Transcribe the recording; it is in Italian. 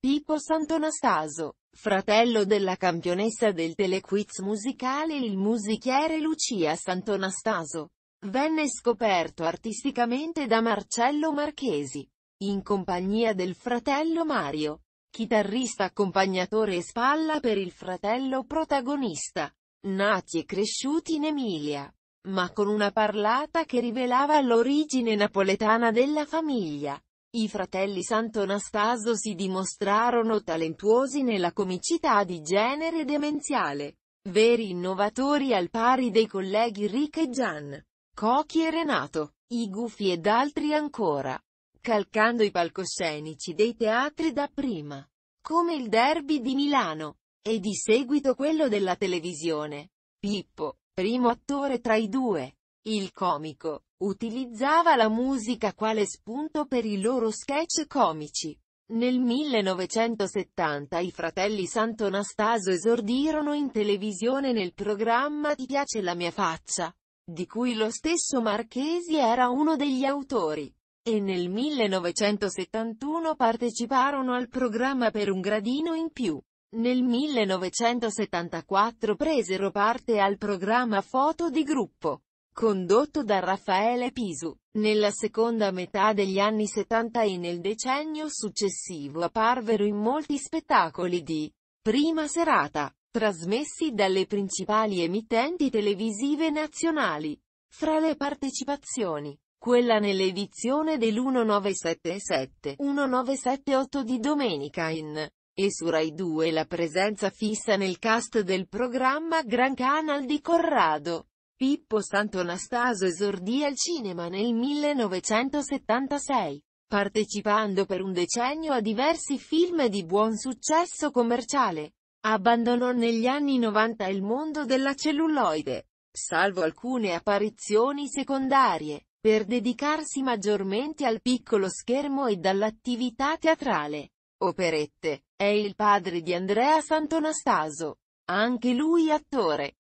Pippo Santonastaso, fratello della campionessa del telequiz musicale il musichiere Lucia Santonastaso, venne scoperto artisticamente da Marcello Marchesi, in compagnia del fratello Mario, chitarrista accompagnatore e spalla per il fratello protagonista, nati e cresciuti in Emilia, ma con una parlata che rivelava l'origine napoletana della famiglia. I fratelli Sant'Anastasio si dimostrarono talentuosi nella comicità di genere demenziale. Veri innovatori al pari dei colleghi Rick e Gian, Cochi e Renato, i Gufi ed altri ancora, calcando i palcoscenici dei teatri dapprima, come il derby di Milano, e di seguito quello della televisione. Pippo, primo attore tra i due, il comico, Utilizzava la musica quale spunto per i loro sketch comici. Nel 1970 i fratelli Sant'Anastasio esordirono in televisione nel programma Ti piace la mia faccia, di cui lo stesso Marchesi era uno degli autori e nel 1971 parteciparono al programma per un gradino in più. Nel 1974 presero parte al programma Foto di gruppo condotto da Raffaele Pisu. Nella seconda metà degli anni 70 e nel decennio successivo apparvero in molti spettacoli di prima serata, trasmessi dalle principali emittenti televisive nazionali. Fra le partecipazioni, quella nell'edizione dell'1977-1978 di domenica in e su Rai 2 la presenza fissa nel cast del programma Gran Canal di Corrado. Pippo Santonastasio esordì al cinema nel 1976, partecipando per un decennio a diversi film di buon successo commerciale. Abbandonò negli anni 90 il mondo della celluloide, salvo alcune apparizioni secondarie, per dedicarsi maggiormente al piccolo schermo e dall'attività teatrale. Operette. È il padre di Andrea Santonastaso. Anche lui attore.